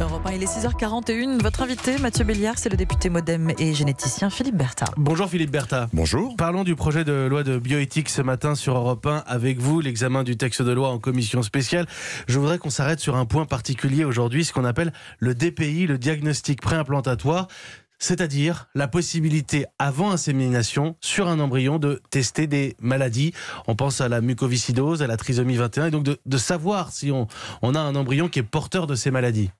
Europe 1, il est 6h41. Votre invité, Mathieu Béliard, c'est le député modem et généticien Philippe Bertha. Bonjour Philippe Bertha. Bonjour. Parlons du projet de loi de bioéthique ce matin sur Europe 1 avec vous, l'examen du texte de loi en commission spéciale. Je voudrais qu'on s'arrête sur un point particulier aujourd'hui, ce qu'on appelle le DPI, le diagnostic préimplantatoire c'est-à-dire la possibilité avant insémination sur un embryon de tester des maladies. On pense à la mucoviscidose, à la trisomie 21, et donc de, savoir si on, a un embryon qui est porteur de ces maladies.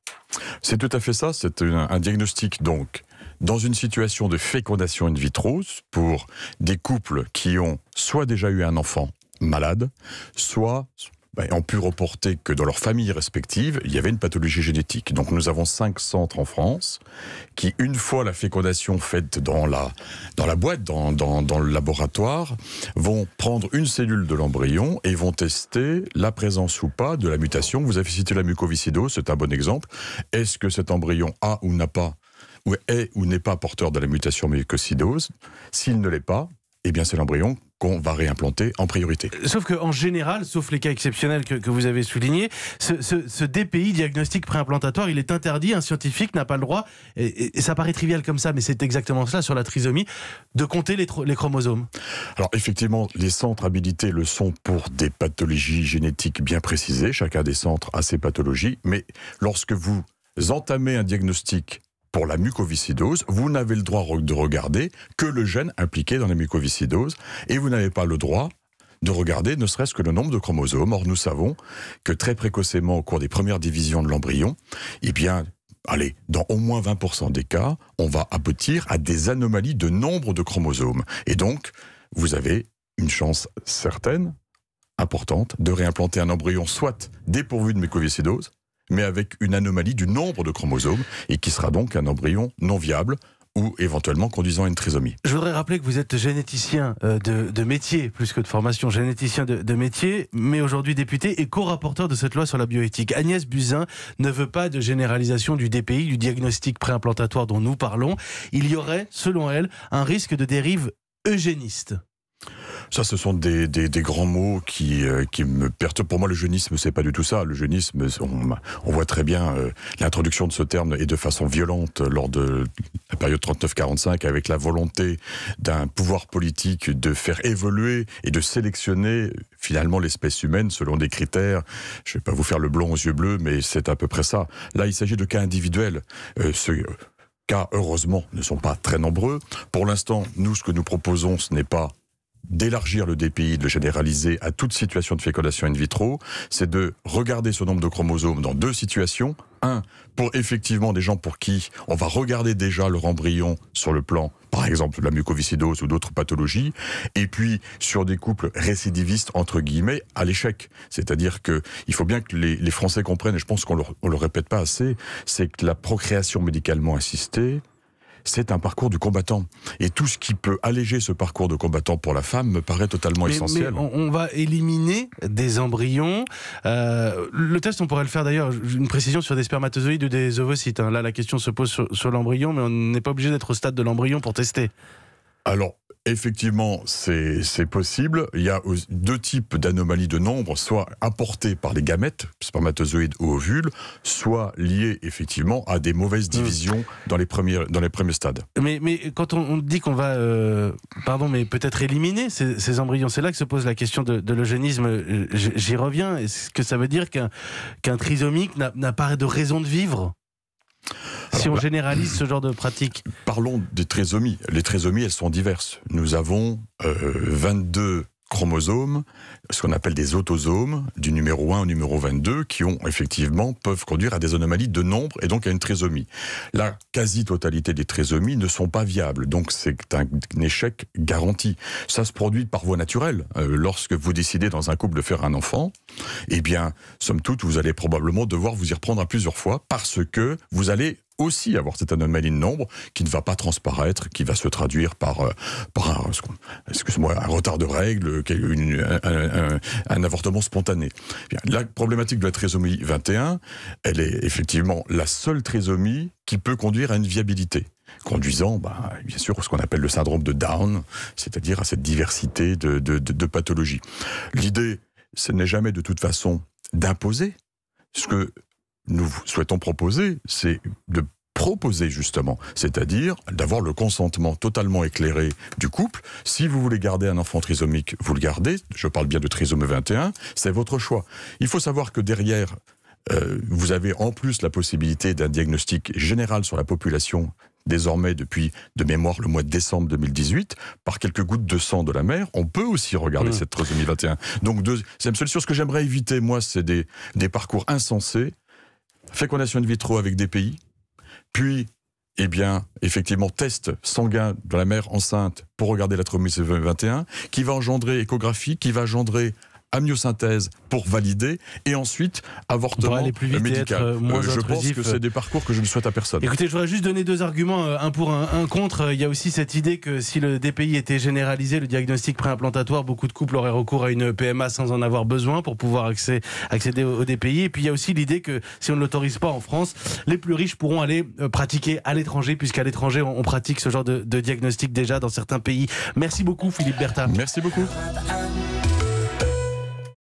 C'est tout à fait ça, c'est un, un diagnostic donc dans une situation de fécondation in vitro pour des couples qui ont soit déjà eu un enfant malade, soit ben, ont pu reporter que dans leurs familles respectives, il y avait une pathologie génétique. Donc nous avons cinq centres en France qui, une fois la fécondation faite dans la, dans la boîte, dans, dans, le laboratoire, vont prendre une cellule de l'embryon et vont tester la présence ou pas de la mutation. Vous avez cité la mucoviscidose, c'est un bon exemple. Est-ce que cet embryon a ou n'a pas ou est ou n'est pas porteur de la mutation mucocidose S'il ne l'est pas, eh bien c'est l'embryon qu'on va réimplanter en priorité. Sauf qu'en général, sauf les cas exceptionnels que, vous avez soulignés, ce, DPI, diagnostic préimplantatoire, il est interdit, un scientifique n'a pas le droit, et, ça paraît trivial comme ça, mais c'est exactement cela sur la trisomie, de compter les, les, chromosomes. Alors effectivement, les centres habilités le sont pour des pathologies génétiques bien précisées, chacun des centres a ses pathologies, mais lorsque vous entamez un diagnostic pour la mucoviscidose, vous n'avez le droit de regarder que le gène impliqué dans la mucoviscidose et vous n'avez pas le droit de regarder ne serait-ce que le nombre de chromosomes. Or, nous savons que très précocement, au cours des premières divisions de l'embryon, eh bien, allez, dans au moins 20% des cas, on va aboutir à des anomalies de nombre de chromosomes. Et donc, vous avez une chance certaine, importante, de réimplanter un embryon soit dépourvu de mucoviscidose, mais avec une anomalie du nombre de chromosomes, et qui sera donc un embryon non viable, ou éventuellement conduisant à une trisomie. Je voudrais rappeler que vous êtes généticien euh, de, métier, plus que de formation, généticien de, de métier, mais aujourd'hui député et co-rapporteur de cette loi sur la bioéthique. Agnès Buzyn ne veut pas de généralisation du DPI, du diagnostic préimplantatoire dont nous parlons. Il y aurait, selon elle, un risque de dérive eugéniste. Ça, ce sont des, grands mots euh, qui, me perturbent. Pour moi, le jeunisme, c'est pas du tout ça. Le jeunisme, on, voit très bien euh, l'introduction de ce terme et de façon violente lors de la période 39-45 avec la volonté d'un pouvoir politique de faire évoluer et de sélectionner finalement l'espèce humaine selon des critères. Je vais pas vous faire le blond aux yeux bleus, mais c'est à peu près ça. Là, il s'agit de cas individuels. Euh, ce, cas, heureusement, ne sont pas très nombreux. Pour l'instant, nous, ce que nous proposons, ce n'est pas d'élargir le DPI, de le généraliser à toute situation de fécondation in vitro, c'est de regarder ce nombre de chromosomes dans deux situations. Un, pour effectivement des gens pour qui on va regarder déjà leur embryon sur le plan, par exemple, de la mucoviscidose ou d'autres pathologies, et puis sur des couples récidivistes, entre guillemets, à l'échec. C'est-à-dire que faut bien que les, Français comprennent, et je pense qu'on ne le répète pas assez, c'est que la procréation médicalement assistée, c'est un parcours du combattant. Et tout ce qui peut alléger ce parcours de combattant pour la femme me paraît totalement essentiel. on, va éliminer des embryons. Euh, le test, on pourrait le faire d'ailleurs, une précision sur des spermatozoïdes ou des ovocytes. Hein. Là, la question se pose sur, sur l'embryon, mais on n'est pas obligé d'être au stade de l'embryon pour tester. Alors, Effectivement, c'est possible. Il y a deux types d'anomalies de nombre, soit apportées par les gamètes, spermatozoïdes ou ovules, soit liées effectivement à des mauvaises mmh. divisions dans les premiers, dans les premiers stades. Mais, mais quand on, dit qu'on va, euh, pardon, mais peut-être éliminer ces, embryons, c'est là que se pose la question de, l'eugénisme. Euh, j'y reviens. Est-ce que ça veut dire qu'un trisomique n'a pas de raison de vivre si on généralise ce genre de pratique Parlons des trésomies. Les trésomies, elles sont diverses. Nous avons 22 euh, chromosomes, ce qu'on appelle des autosomes, du numéro 1 au numéro 22, qui ont effectivement, peuvent conduire à des anomalies de nombre et donc à une trisomie. La quasi-totalité des trisomies ne sont pas viables, donc c'est un, échec garanti. Ça se produit par voie naturelle. Euh, lorsque vous décidez dans un couple de faire un enfant, eh bien, somme toute, vous allez probablement devoir vous y reprendre à plusieurs fois parce que vous allez aussi avoir cette anomalie de nombre qui ne va pas transparaître, qui va se traduire par, euh, par un, moi un retard de règles, un, un, avortement spontané. Eh la problématique de la trisomie 21, elle est effectivement la seule trisomie qui peut conduire à une viabilité conduisant bah, bien sûr à ce qu'on appelle le syndrome de Down, c'est-à-dire à cette diversité de, de, de pathologies. L'idée, ce n'est jamais de toute façon d'imposer. Ce que nous souhaitons proposer, c'est de proposer justement, c'est-à-dire d'avoir le consentement totalement éclairé du couple. Si vous voulez garder un enfant trisomique, vous le gardez, je parle bien de trisomie 21, c'est votre choix. Il faut savoir que derrière euh, vous avez en plus la possibilité d'un diagnostic général sur la population désormais depuis de mémoire le mois de décembre 2018, par quelques gouttes de sang de la mer, on peut aussi regarder hmm. cette trisomie 21. Donc c'est solution, ce que j'aimerais éviter, moi, c'est des, des parcours insensés, fécondation in vitro avec des pays, puis eh bien, effectivement, test sanguin de la mère enceinte pour regarder la trisomie 21, qui va engendrer échographie, qui va engendrer amniosynthèse pour valider, et ensuite avortement médical. Euh, euh, je pense que c'est des parcours que je ne souhaite à personne. Écoutez, je voudrais juste donner deux arguments, euh, un pour un, contre. Il y a aussi cette idée que si le DPI était généralisé, le diagnostic préimplantatoire, beaucoup de couples auraient recours à une PMA sans en avoir besoin pour pouvoir accéder, accéder au DPI. Et puis il y a aussi l'idée que si on ne l'autorise pas en France, les plus riches pourront aller pratiquer à l'étranger, puisqu'à l'étranger, on pratique ce genre de, de diagnostic déjà dans certains pays. Merci beaucoup, Philippe Bertha. Merci beaucoup.